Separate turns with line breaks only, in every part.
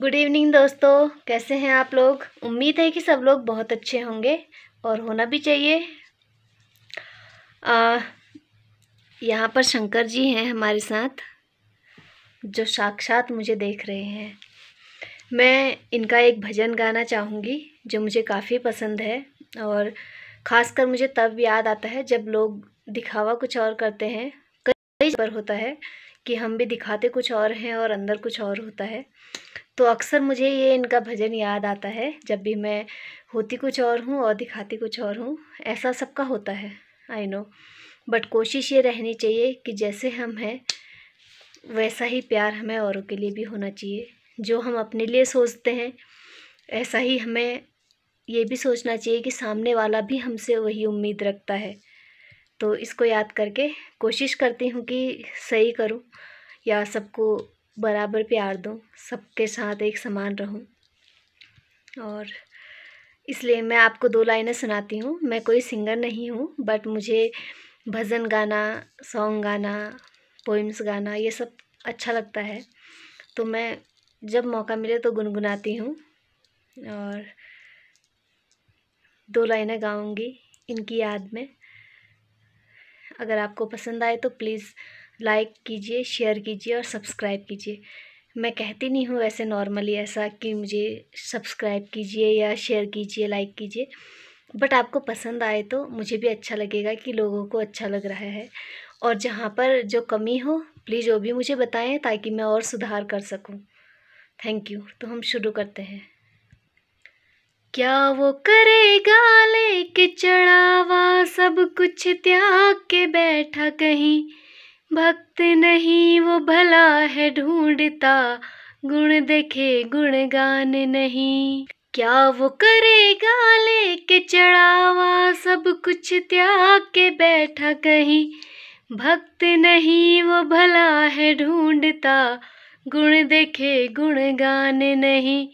Good evening दोस्तों कैसे हैं आप लोग उम्मीद है कि सब लोग बहुत अच्छे होंगे और होना भी चाहिए आ, यहाँ पर शंकर जी हैं हमारे साथ जो साक्षात मुझे देख रहे हैं मैं इनका एक भजन गाना चाहूँगी जो मुझे काफ़ी पसंद है और ख़ासकर मुझे तब याद आता है जब लोग दिखावा कुछ और करते हैं कई पर होता है कि हम भी दिखाते कुछ और हैं और अंदर कुछ और होता है तो अक्सर मुझे ये इनका भजन याद आता है जब भी मैं होती कुछ और हूँ और दिखाती कुछ और हूँ ऐसा सबका होता है आई नो बट कोशिश ये रहनी चाहिए कि जैसे हम हैं वैसा ही प्यार हमें औरों के लिए भी होना चाहिए जो हम अपने लिए सोचते हैं ऐसा ही हमें ये भी सोचना चाहिए कि सामने वाला भी हमसे वही उम्मीद रखता है तो इसको याद करके कोशिश करती हूँ कि सही करूँ या सबको बराबर प्यार दूँ सबके साथ एक समान रहूँ और इसलिए मैं आपको दो लाइनें सुनाती हूँ मैं कोई सिंगर नहीं हूँ बट मुझे भजन गाना सॉन्ग गाना पोइम्स गाना ये सब अच्छा लगता है तो मैं जब मौका मिले तो गुनगुनाती हूँ और दो लाइनें गाऊंगी इनकी याद में अगर आपको पसंद आए तो प्लीज़ लाइक कीजिए शेयर कीजिए और सब्सक्राइब कीजिए मैं कहती नहीं हूँ वैसे नॉर्मली ऐसा कि मुझे सब्सक्राइब कीजिए या शेयर कीजिए लाइक कीजिए बट आपको पसंद आए तो मुझे भी अच्छा लगेगा कि लोगों को अच्छा लग रहा है और जहाँ पर जो कमी हो प्लीज़ वो भी मुझे बताएं ताकि मैं और सुधार कर सकूँ थैंक यू तो हम शुरू करते हैं
क्या वो करेगा लेके चढ़ावा सब कुछ त्याग के बैठा कहीं भक्त नहीं वो भला है ढूंढता गुण देखे गुण गान नहीं क्या वो करेगा लेके चढ़ावा सब कुछ त्याग के बैठा कहीं भक्त नहीं वो भला है ढूंढता गुण देखे गुण गान नहीं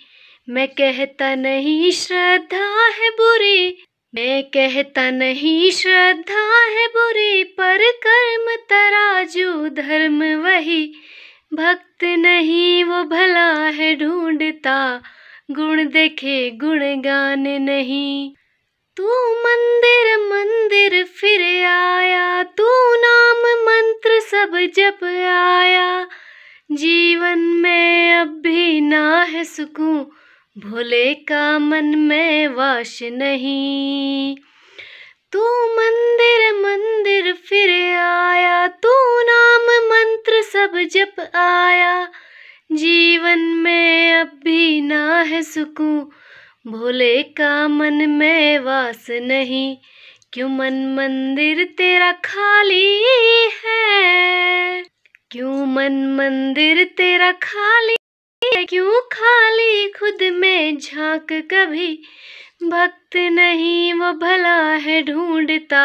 मैं कहता नहीं श्रद्धा है बुरी मैं कहता नहीं श्रद्धा है बुरी पर कर्म तराजू धर्म वही भक्त नहीं वो भला है ढूंढता गुण देखे गुणगान नहीं तू मंदिर मंदिर फिर आ भोले का मन में वाश नहीं तू मंदिर मंदिर फिर आया तू नाम मंत्र सब जप आया जीवन में अब भी ना है सुकून भोले का मन में वास नहीं क्यों मन मंदिर तेरा खाली है क्यों मन मंदिर तेरा खाली क्यों खाली खुद में झांक कभी भक्त नहीं वो भला है ढूंढता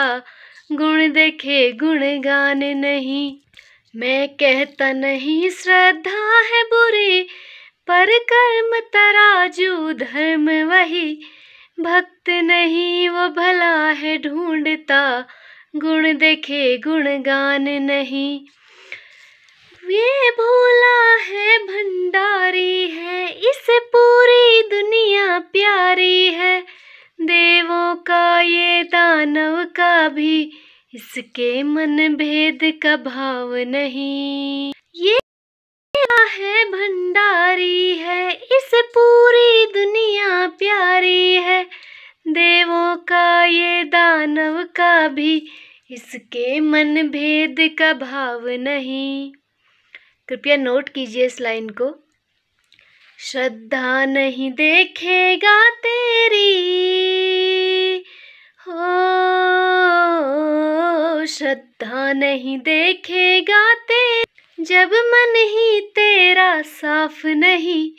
गुण देखे गुण गान नहीं मैं कहता नहीं श्रद्धा है बुरी पर कर्म तराजू धर्म वही भक्त नहीं वो भला है ढूंढता गुण देखे गुण गान नहीं ये भोला इसके मन भेद का भाव नहीं ये है भंडारी है इस पूरी दुनिया प्यारी है देवों का ये दानव का भी इसके मन भेद का भाव नहीं कृपया नोट कीजिए इस लाइन को श्रद्धा नहीं देखेगा तेरी श्रद्धा नहीं देखेगा तेरे जब मन ही तेरा साफ नहीं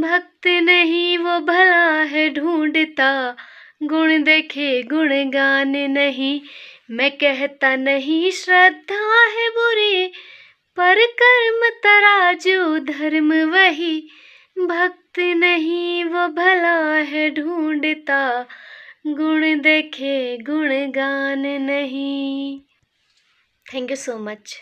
भक्त नहीं वो भला है ढूंढता गुण देखे गुण गान नहीं मैं कहता नहीं श्रद्धा है बुरी पर कर्म तराजू धर्म वही भक्त नहीं वो भला है ढूंढता गुण देखे गुण गान नहीं Thank you so much.